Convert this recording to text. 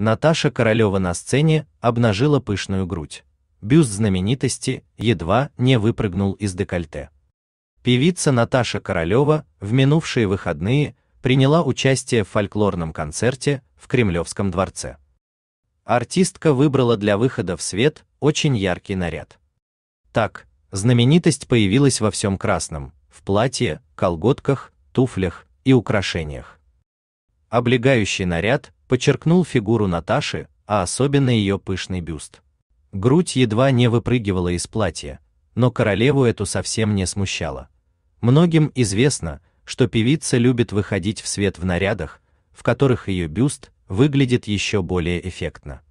Наташа Королева на сцене обнажила пышную грудь. Бюст знаменитости едва не выпрыгнул из декольте. Певица Наташа Королева в минувшие выходные приняла участие в фольклорном концерте в Кремлевском дворце. Артистка выбрала для выхода в свет очень яркий наряд. Так, знаменитость появилась во всем красном, в платье, колготках, туфлях и украшениях. Облегающий наряд подчеркнул фигуру Наташи, а особенно ее пышный бюст. Грудь едва не выпрыгивала из платья, но королеву эту совсем не смущало. Многим известно, что певица любит выходить в свет в нарядах, в которых ее бюст выглядит еще более эффектно.